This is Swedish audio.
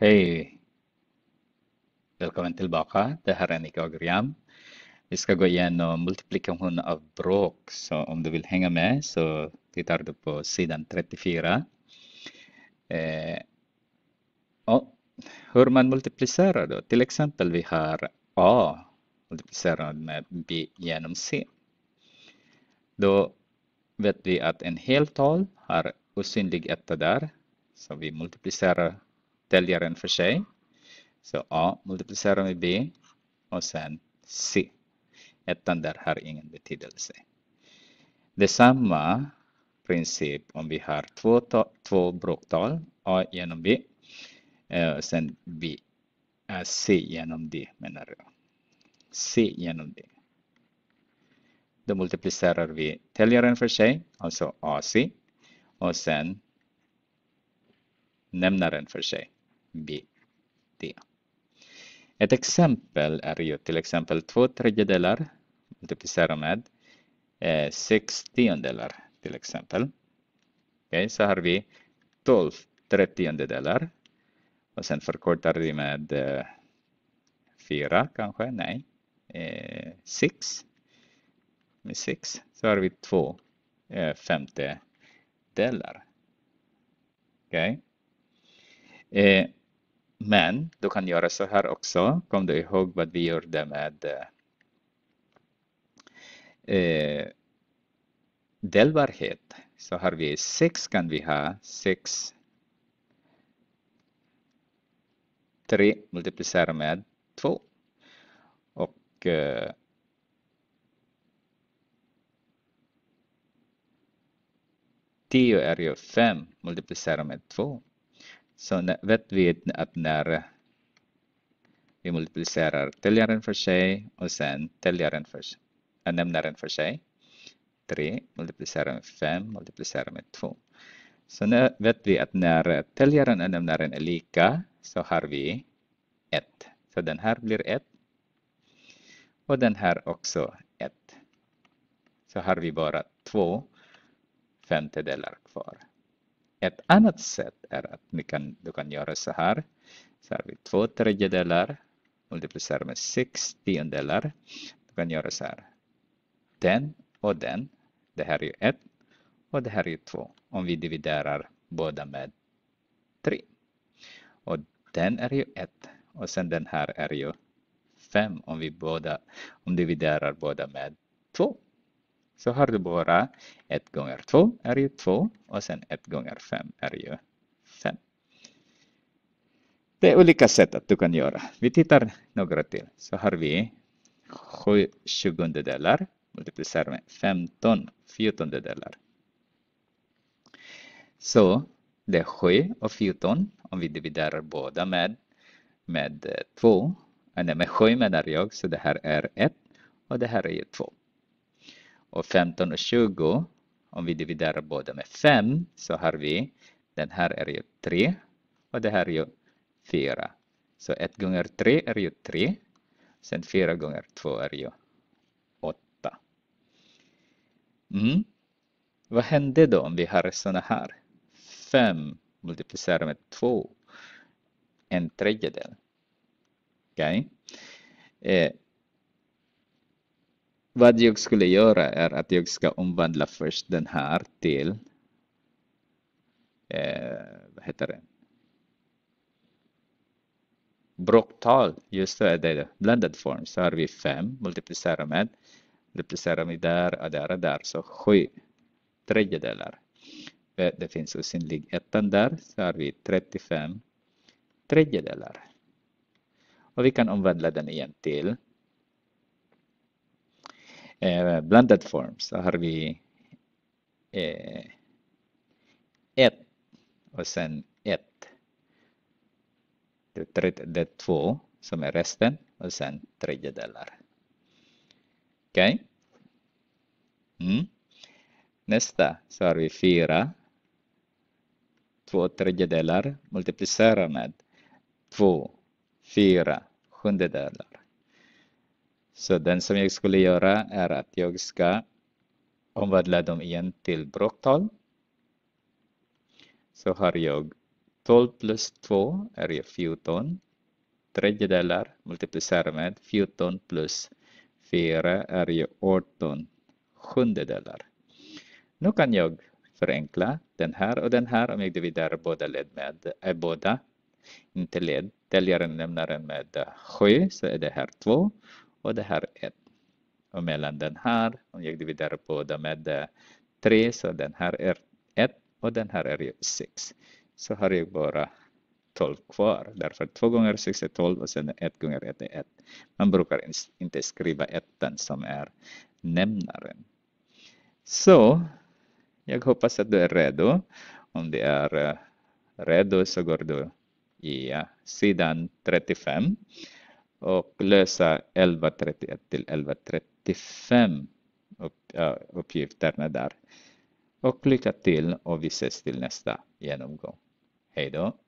Hej! Välkommen tillbaka. Det här är Nico Agriam. Vi ska gå igenom multiplikation av bråk. Så om du vill hänga med så tittar du på sidan 34. Eh, och hur man multiplicerar då? Till exempel vi har A multiplicerad med B genom C. Då vet vi att en heltal har osynlig etta där. Så vi multiplicerar täljaren för sig. Så A multiplicerar med B och sen C. Ettan där har ingen betydelse. Detsamma princip om vi har två, två bråktal, A genom B eh, och sen B, eh, C genom D menar jag. C genom D. Då multiplicerar vi täljaren för sig, alltså AC, och sen nämnaren för sig. BT. Ett exempel är ju till exempel två tredjedelar multiplicera med eh, sex tiondelar till exempel. Okay, så har vi 12 trettiondelar och sen förkortar vi med eh, fyra kanske, nej, eh, sex. Med sex så har vi två eh, femtedelar. Okay. Eh, men du kan göra så här också. Kom du ihåg vad vi gjorde med eh, delbarhet. Så har vi sex kan vi ha sex tre multiplicerar med två Och eh, tio är ju fem multiplicerat med två så vet vi att när eh, vi multiplicerar täljaren för sig och sen täljaren för sig, äh, nämnaren för sig. 3 multiplicerar med 5 multiplicerar med 2. Så nu vet vi att när eh, täljaren och nämnaren är lika så har vi 1. Så den här blir 1. Och den här också 1. Så har vi bara två femtedelar kvar. Ett annat sätt är att ni kan, du kan göra så här. Så har vi två tredjedelar multiplicerar med sex tiondelar. Du kan göra så här. Den och den. Det här är ju ett. och det här är ju två. Om vi dividerar båda med tre. Och den är ju ett. och sen den här är ju fem. om vi båda om dividerar båda med två så har du bara 1 gånger 2 är ju 2 och sen 1 gånger 5 är ju 5. Det är olika sätt att du kan göra. Vi tittar några till. Så har vi 7 tjugondedelar multiplicerar med 15 fjortondedelar. Så det är 7 och 14 om vi dividerar båda med, med 2. Nej, med 7 menar jag, så det här är 1 och det här är 2. Och 15 och 20, om vi dividerar båda med 5 så har vi, den här är ju 3 och det här är ju 4. Så 1 gånger 3 är ju 3. Sen 4 gånger 2 är ju 8. Mm. Vad händer då om vi har sådana här? 5 multiplicerar med 2. En tredjedel. Okej. Okay. Eh, vad jag skulle göra är att jag ska omvandla först den här till eh, vad heter det? Brocktal, just det, det är blended form. Så har vi 5, multiplicera med, multiplicera med där och där och där, så 7 tredjedelar. Det finns osynlig ettan där, så har vi 35 tredjedelar. Och vi kan omvandla den igen till Eh, blanded form så har vi eh, ett och sen ett. Det är två som är resten och sen tredjedelar. Okej? Okay? Mm. Nästa så har vi fyra. Två tredjedelar multiplicerar med två, fyra sjundedelar. Så den som jag skulle göra är att jag ska omvandla dem igen till bråktal. Så har jag 12 plus 2 är ju 14. Tredjedelar multiplicerar med 14 plus 4 är ju 18 sjundedelar. Nu kan jag förenkla den här och den här om jag dividerar båda led med, är eh, båda, inte led, delgaren lämnar den med 7 så är det här 2 och det här 1. Och mellan den här, om jag dividerar på båda med 3 eh, så den här är 1 och den här är 6. Så har jag bara 12 kvar. Därför 2 gånger 6 är 12 och sen 1 gånger 1 är 1. Man brukar inte skriva 1 som är nämnaren. Så, jag hoppas att du är redo. Om du är eh, redo så går du i eh, sidan 35 och lösa 11.31 till 11.35 uppgifterna där. Och lycka till och vi ses till nästa genomgång. Hej då!